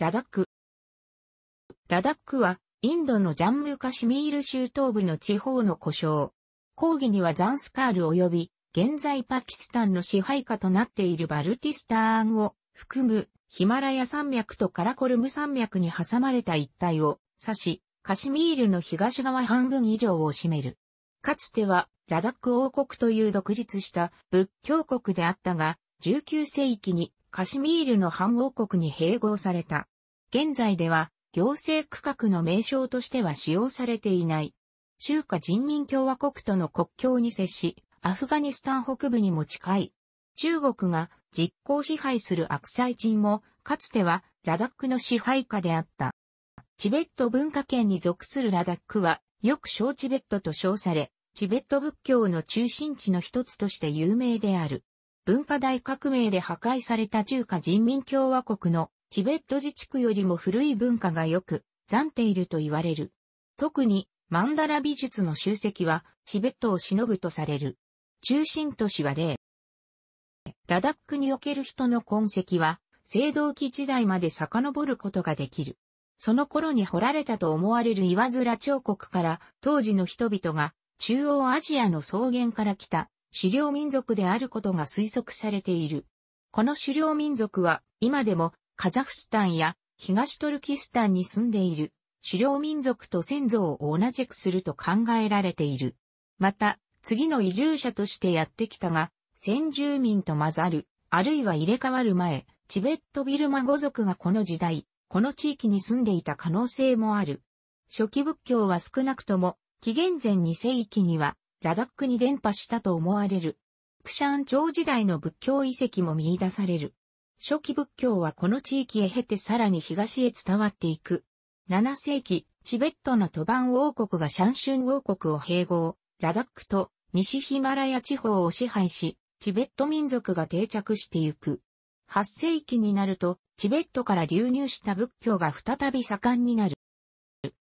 ラダック。ラダックは、インドのジャンムーカシミール州東部の地方の故障。抗議にはザンスカール及び、現在パキスタンの支配下となっているバルティスターンを含むヒマラヤ山脈とカラコルム山脈に挟まれた一帯を指し、カシミールの東側半分以上を占める。かつてはラダック王国という独立した仏教国であったが、19世紀にカシミールの反王国に併合された。現在では行政区画の名称としては使用されていない。中華人民共和国との国境に接し、アフガニスタン北部にも近い。中国が実効支配する悪災人も、かつてはラダックの支配下であった。チベット文化圏に属するラダックは、よく小チベットと称され、チベット仏教の中心地の一つとして有名である。文化大革命で破壊された中華人民共和国のチベット自治区よりも古い文化がよく、残っていると言われる。特に、マンダラ美術の集積は、チベットをしのぐとされる。中心都市は例。ラダックにおける人の痕跡は、青銅器時代まで遡ることができる。その頃に掘られたと思われる岩面彫刻から当時の人々が中央アジアの草原から来た狩猟民族であることが推測されている。この狩猟民族は今でもカザフスタンや東トルキスタンに住んでいる狩猟民族と先祖を同じくすると考えられている。また、次の移住者としてやってきたが、先住民と混ざる、あるいは入れ替わる前、チベットビルマ語族がこの時代、この地域に住んでいた可能性もある。初期仏教は少なくとも、紀元前2世紀には、ラダックに伝播したと思われる。クシャン朝時代の仏教遺跡も見出される。初期仏教はこの地域へ経てさらに東へ伝わっていく。7世紀、チベットのトバン王国がシャンシュン王国を併合、ラダックと西ヒマラヤ地方を支配し、チベット民族が定着してゆく。8世紀になると、チベットから流入した仏教が再び盛んになる。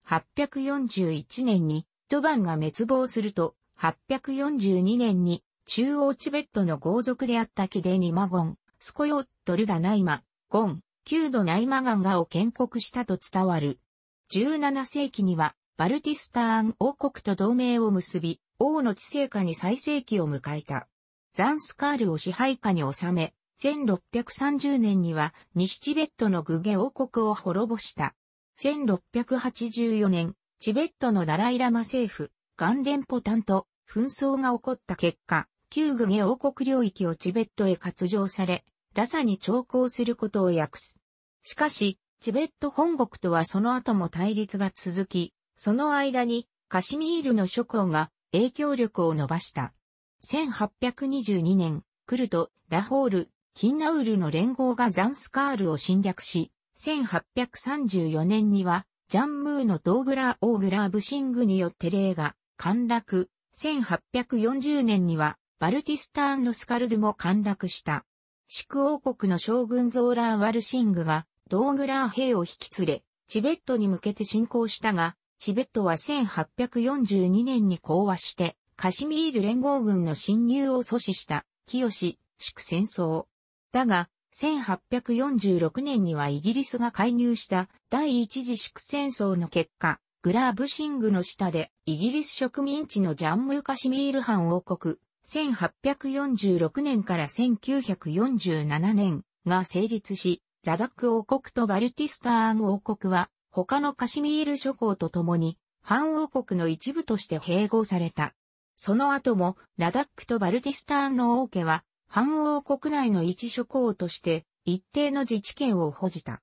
841年にトバンが滅亡すると、842年に中央チベットの豪族であったキデニマゴン、スコヨットルナイマ、ゴン、ドナイマガンガを建国したと伝わる。17世紀には、バルティスターン王国と同盟を結び、王の治世下に最盛期を迎えた。ザンスカールを支配下に収め、1630年には西チベットのグゲ王国を滅ぼした。1684年、チベットのダライラマ政府、ガンデンポタンと紛争が起こった結果、旧グゲ王国領域をチベットへ割譲され、ラサに調抗することを訳す。しかし、チベット本国とはその後も対立が続き、その間にカシミールの諸侯が影響力を伸ばした。1822年、クルト、ラホール、キンナウルの連合がザンスカールを侵略し、1834年には、ジャンムーのドーグラー・オーグラー・ブシングによって霊が陥落。1840年には、バルティスターンのスカルドも陥落した。宿王国の将軍ゾーラー・ワルシングが、ドーグラー兵を引き連れ、チベットに向けて侵攻したが、チベットは1842年に講和して、カシミール連合軍の侵入を阻止した、清祝戦争。だが、1846年にはイギリスが介入した第一次祝戦争の結果、グラーブシングの下でイギリス植民地のジャンムーカシミール藩王国、1846年から1947年が成立し、ラダック王国とバルティスターン王国は他のカシミール諸侯と共に、反王国の一部として併合された。その後も、ラダックとバルティスターンの王家は、反王国内の一諸侯として、一定の自治権を保持た。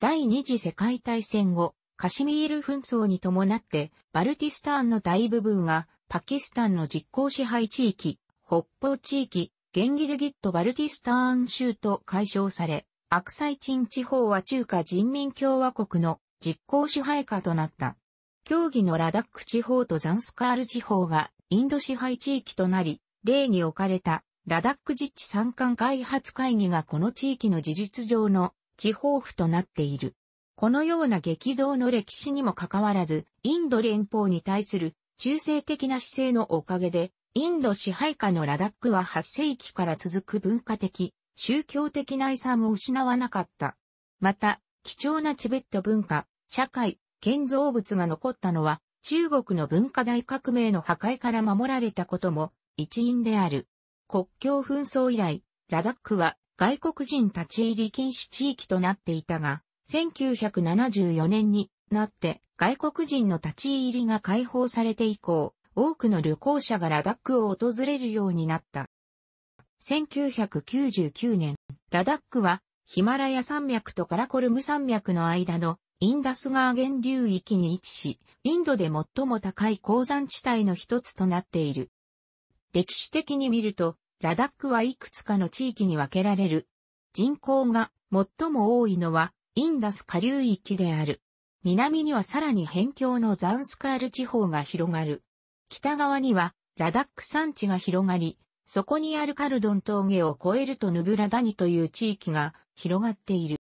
第二次世界大戦後、カシミール紛争に伴って、バルティスターンの大部分がパキスタンの実効支配地域、北方地域、ゲンギルギット・バルティスターン州と解消され、アクサイチン地方は中華人民共和国の実効支配下となった。協議のラダック地方とザンスカール地方がインド支配地域となり、例に置かれたラダック自治参観開発会議がこの地域の事実上の地方府となっている。このような激動の歴史にもかかわらず、インド連邦に対する中性的な姿勢のおかげで、インド支配下のラダックは8世紀から続く文化的、宗教的な遺産を失わなかった。また、貴重なチベット文化、社会、建造物が残ったのは、中国の文化大革命の破壊から守られたことも一因である。国境紛争以来、ラダックは外国人立ち入り禁止地域となっていたが、1974年になって外国人の立ち入りが解放されて以降、多くの旅行者がラダックを訪れるようになった。1999年、ラダックはヒマラヤ山脈とカラコルム山脈の間のインダス川源流域に位置し、インドで最も高い鉱山地帯の一つとなっている。歴史的に見ると、ラダックはいくつかの地域に分けられる。人口が最も多いのはインダス下流域である。南にはさらに辺境のザンスカール地方が広がる。北側にはラダック山地が広がり、そこにあるカルドン峠を越えるとヌブラダニという地域が広がっている。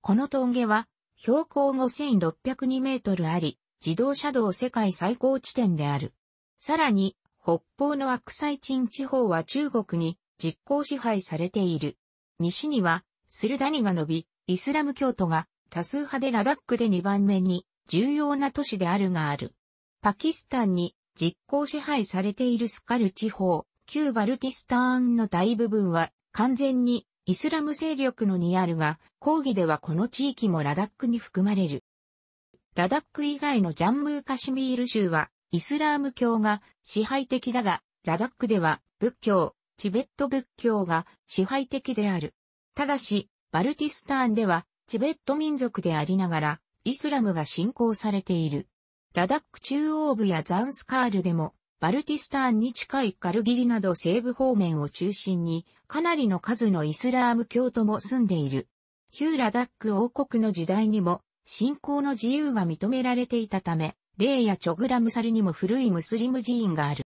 この峠は標高5602メートルあり、自動車道世界最高地点である。さらに、北方のアクサイチン地方は中国に実効支配されている。西には、スルダニが伸び、イスラム教徒が多数派でラダックで2番目に重要な都市であるがある。パキスタンに実効支配されているスカル地方、旧バルティスターンの大部分は完全にイスラム勢力のにあるが、抗議ではこの地域もラダックに含まれる。ラダック以外のジャンムーカシミール州は、イスラーム教が支配的だが、ラダックでは仏教、チベット仏教が支配的である。ただし、バルティスターンではチベット民族でありながら、イスラムが信仰されている。ラダック中央部やザンスカールでも、バルティスタンに近いカルギリなど西部方面を中心に、かなりの数のイスラーム教徒も住んでいる。旧ラダック王国の時代にも、信仰の自由が認められていたため、レイやチョグラムサルにも古いムスリム寺院がある。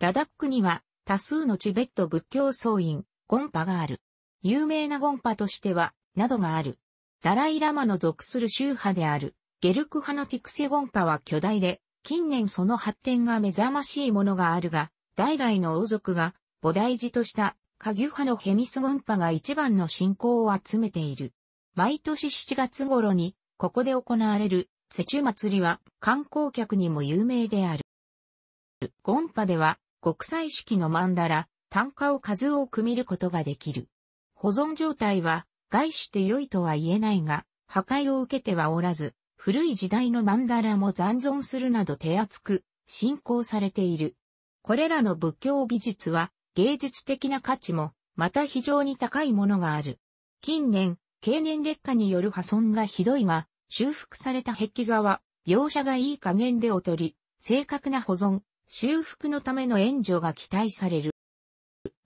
ラダックには、多数のチベット仏教僧院、ゴンパがある。有名なゴンパとしては、などがある。ダライラマの属する宗派である、ゲルク派のティクセゴンパは巨大で、近年その発展が目覚ましいものがあるが、代々の王族が菩提寺としたカギュ派のヘミスゴンパが一番の信仰を集めている。毎年7月頃に、ここで行われる、セチュ祭りは観光客にも有名である。ゴンパでは、国際式のマンダラ、単価を数多く見ることができる。保存状態は、概して良いとは言えないが、破壊を受けてはおらず、古い時代の曼荼羅も残存するなど手厚く、信仰されている。これらの仏教美術は、芸術的な価値も、また非常に高いものがある。近年、経年劣化による破損がひどいが、修復された壁画は、描写がいい加減で劣り、正確な保存、修復のための援助が期待される。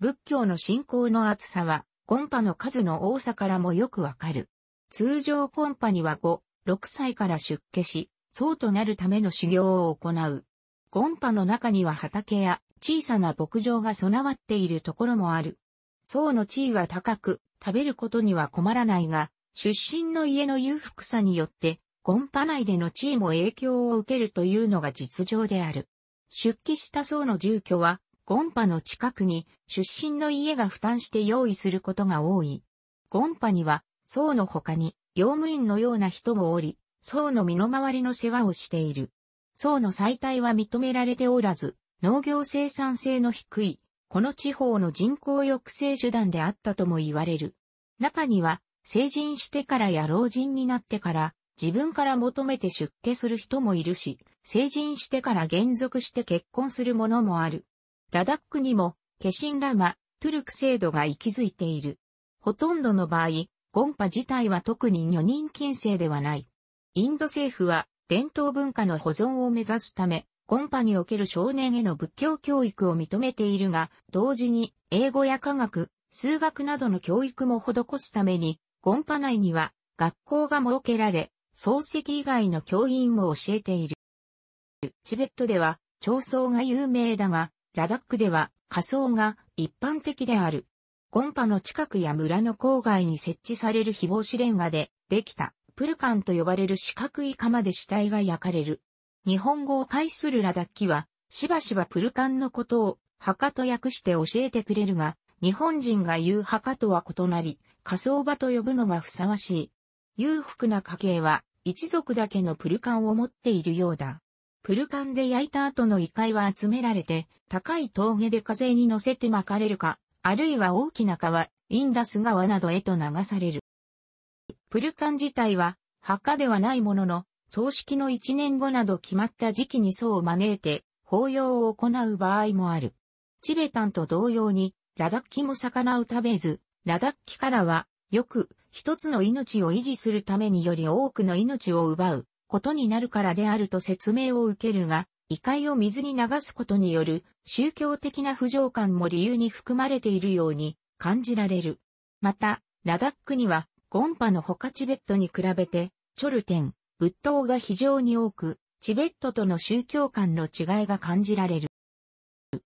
仏教の信仰の厚さは、コンパの数の多さからもよくわかる。通常コンパには5、6歳から出家し、僧となるための修行を行う。コンパの中には畑や小さな牧場が備わっているところもある。僧の地位は高く、食べることには困らないが、出身の家の裕福さによって、コンパ内での地位も影響を受けるというのが実情である。出家した僧の住居は、ゴンパの近くに出身の家が負担して用意することが多い。ゴンパには、僧の他に、用務員のような人もおり、僧の身の回りの世話をしている。僧の再退は認められておらず、農業生産性の低い、この地方の人口抑制手段であったとも言われる。中には、成人してからや老人になってから、自分から求めて出家する人もいるし、成人してから減属して結婚する者もある。ラダックにも、化身ラマ、トゥルク制度が息づいている。ほとんどの場合、ゴンパ自体は特に女人禁制ではない。インド政府は伝統文化の保存を目指すため、ゴンパにおける少年への仏教教育を認めているが、同時に英語や科学、数学などの教育も施すために、ゴンパ内には学校が設けられ、漱石以外の教員も教えている。チベットでは、長僧が有名だが、ラダックでは火葬が一般的である。ゴンパの近くや村の郊外に設置される非防止レンガでできたプルカンと呼ばれる四角い釜で死体が焼かれる。日本語を介するラダッキは、しばしばプルカンのことを墓と訳して教えてくれるが、日本人が言う墓とは異なり、火葬場と呼ぶのがふさわしい。裕福な家系は一族だけのプルカンを持っているようだ。プルカンで焼いた後の異界は集められて、高い峠で風に乗せて巻かれるか、あるいは大きな川、インダス川などへと流される。プルカン自体は、墓ではないものの、葬式の1年後など決まった時期に層を招いて、法要を行う場合もある。チベタンと同様に、ラダッキも魚を食べず、ラダッキからは、よく、一つの命を維持するためにより多くの命を奪う、ことになるからであると説明を受けるが、異界を水に流すことによる宗教的な不浄感も理由に含まれているように感じられる。また、ラダックには、ゴンパの他チベットに比べて、チョルテン、仏塔が非常に多く、チベットとの宗教観の違いが感じられる。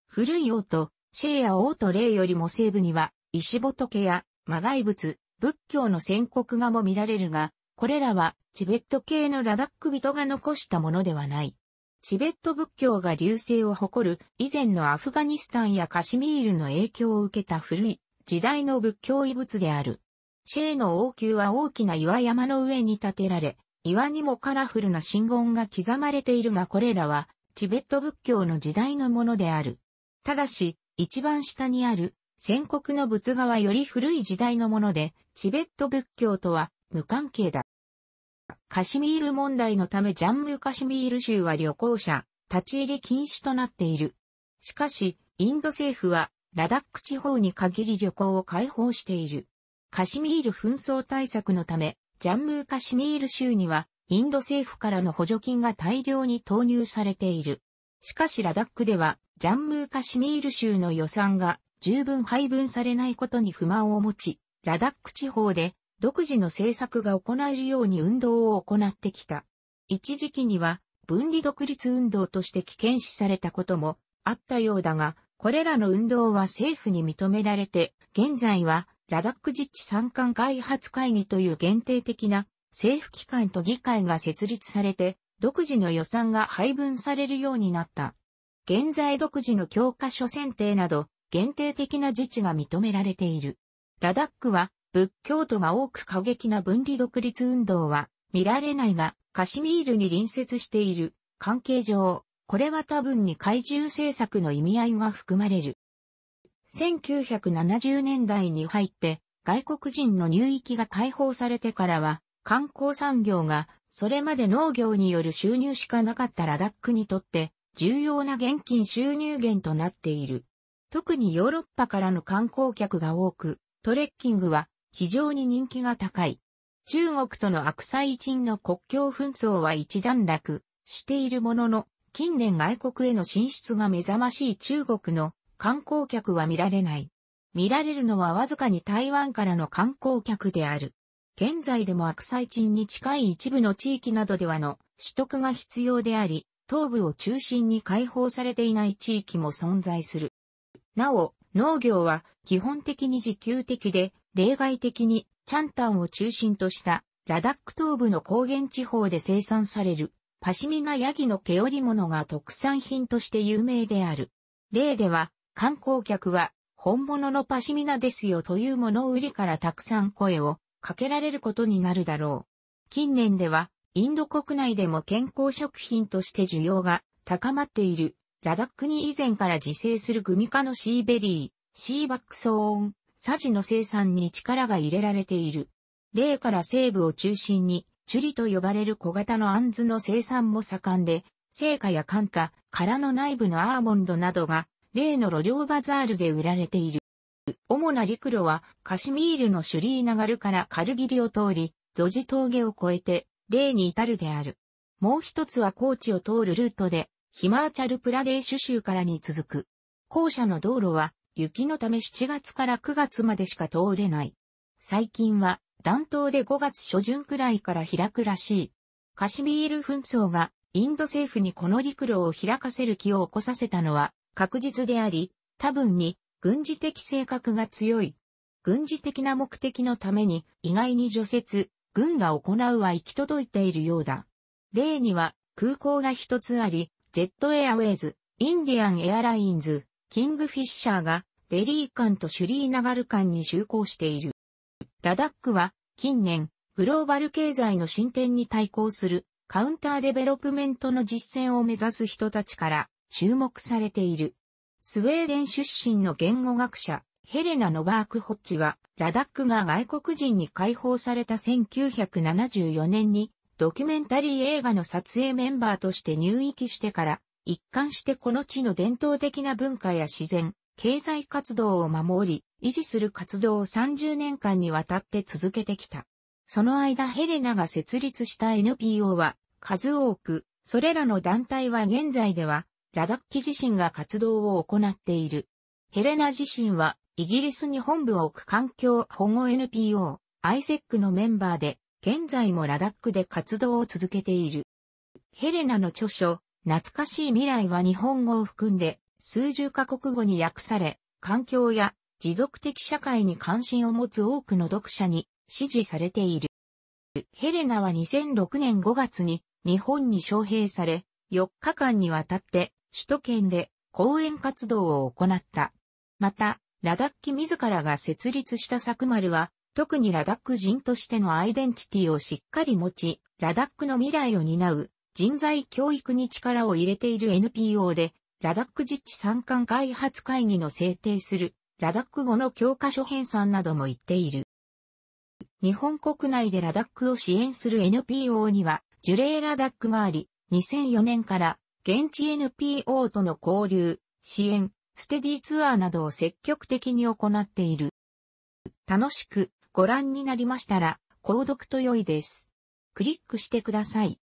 古い王と、シェーや王と霊よりも西部には、石仏や、魔外仏、仏教の宣告画も見られるが、これらはチベット系のラダック人が残したものではない。チベット仏教が流星を誇る以前のアフガニスタンやカシミールの影響を受けた古い時代の仏教遺物である。シェーの王宮は大きな岩山の上に建てられ、岩にもカラフルな真言が刻まれているがこれらはチベット仏教の時代のものである。ただし、一番下にある戦国の仏画はより古い時代のもので、チベット仏教とは無関係だ。カシミール問題のためジャンムカシミール州は旅行者、立ち入り禁止となっている。しかし、インド政府は、ラダック地方に限り旅行を開放している。カシミール紛争対策のため、ジャンムーカシミール州には、インド政府からの補助金が大量に投入されている。しかしラダックでは、ジャンムーカシミール州の予算が十分配分されないことに不満を持ち、ラダック地方で独自の政策が行えるように運動を行ってきた。一時期には分離独立運動として危険視されたこともあったようだが、これらの運動は政府に認められて、現在はラダック自治参観開発会議という限定的な政府機関と議会が設立されて、独自の予算が配分されるようになった。現在独自の教科書選定など、限定的な自治が認められている。ラダックは仏教徒が多く過激な分離独立運動は見られないが、カシミールに隣接している関係上、これは多分に怪獣政策の意味合いが含まれる。1970年代に入って外国人の入域が解放されてからは観光産業がそれまで農業による収入しかなかったラダックにとって重要な現金収入源となっている。特にヨーロッパからの観光客が多く、トレッキングは非常に人気が高い。中国との悪災鎮の国境紛争は一段落しているものの、近年外国への進出が目覚ましい中国の観光客は見られない。見られるのはわずかに台湾からの観光客である。現在でも悪災鎮に近い一部の地域などではの取得が必要であり、東部を中心に解放されていない地域も存在する。なお、農業は基本的に自給的で、例外的にチャンタンを中心としたラダック東部の高原地方で生産されるパシミナヤギの毛織物が特産品として有名である。例では観光客は本物のパシミナですよというものを売りからたくさん声をかけられることになるだろう。近年ではインド国内でも健康食品として需要が高まっているラダックに以前から自生するグミ科のシーベリー、シーバックソーン、サジの生産に力が入れられている。例から西部を中心に、チュリと呼ばれる小型のアンズの生産も盛んで、成果や寒火、殻の内部のアーモンドなどが、例の路上バザールで売られている。主な陸路は、カシミールのシュリーナガルからカルギリを通り、ゾジ峠を越えて、例に至るである。もう一つは高地を通るルートで、ヒマーチャルプラデーシュ州からに続く。後者の道路は、雪のため7月から9月までしか通れない。最近は暖冬で5月初旬くらいから開くらしい。カシミール紛争がインド政府にこの陸路を開かせる気を起こさせたのは確実であり、多分に軍事的性格が強い。軍事的な目的のために意外に除雪、軍が行うは行き届いているようだ。例には空港が一つあり、ジェットエアウェイズ、インディアンエアラインズ、キングフィッシャーがデリー間とシュリーナガル間に就航している。ラダックは近年グローバル経済の進展に対抗するカウンターデベロップメントの実践を目指す人たちから注目されている。スウェーデン出身の言語学者、ヘレナ・ノバーク・ホッチは、ラダックが外国人に解放された1974年に、ドキュメンタリー映画の撮影メンバーとして入域してから、一貫してこの地の伝統的な文化や自然、経済活動を守り、維持する活動を30年間にわたって続けてきた。その間ヘレナが設立した NPO は数多く、それらの団体は現在では、ラダッキ自身が活動を行っている。ヘレナ自身は、イギリスに本部を置く環境保護 NPO、ISEC のメンバーで、現在もラダックで活動を続けている。ヘレナの著書、懐かしい未来は日本語を含んで数十カ国語に訳され、環境や持続的社会に関心を持つ多くの読者に支持されている。ヘレナは2006年5月に日本に招聘され、4日間にわたって首都圏で講演活動を行った。また、ラダッキ自らが設立した作丸は、特にラダック人としてのアイデンティティをしっかり持ち、ラダックの未来を担う人材教育に力を入れている NPO で、ラダック実地参観開発会議の制定する、ラダック語の教科書編纂なども言っている。日本国内でラダックを支援する NPO には、樹齢ラダックがあり、2004年から現地 NPO との交流、支援、ステディツアーなどを積極的に行っている。楽しくご覧になりましたら、購読と良いです。クリックしてください。